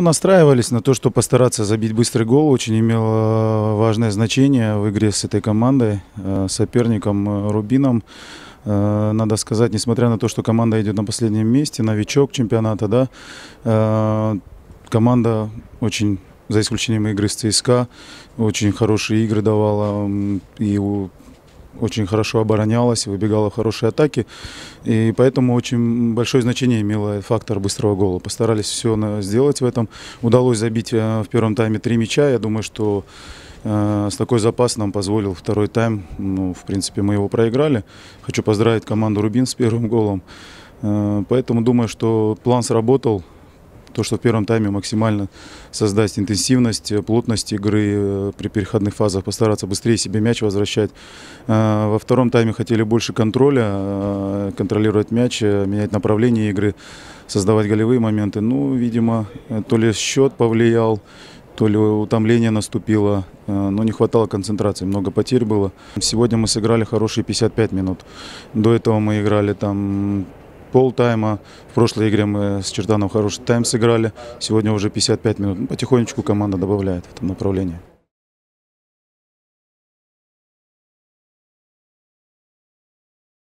Настраивались на то, что постараться забить быстрый гол очень имело э, важное значение в игре с этой командой, э, соперником э, Рубином. Надо сказать, несмотря на то, что команда идет на последнем месте, новичок чемпионата, да, команда очень за исключением игры с ЦСКА, очень хорошие игры давала. И у очень хорошо оборонялась, выбегала в хорошие атаки. И поэтому очень большое значение имела фактор быстрого гола. Постарались все сделать в этом. Удалось забить э, в первом тайме три мяча. Я думаю, что э, с такой запас нам позволил второй тайм. Ну, в принципе, мы его проиграли. Хочу поздравить команду «Рубин» с первым голом. Э, поэтому думаю, что план сработал. То, что в первом тайме максимально создать интенсивность, э, плотность игры э, при переходных фазах, постараться быстрее себе мяч возвращать. Э, во втором тайме хотели больше контроля, контролировать мяч, менять направление игры, создавать голевые моменты. Ну, видимо, то ли счет повлиял, то ли утомление наступило, но не хватало концентрации, много потерь было. Сегодня мы сыграли хорошие 55 минут. До этого мы играли там полтайма. В прошлой игре мы с Чертаном хороший тайм сыграли. Сегодня уже 55 минут. Потихонечку команда добавляет в этом направлении.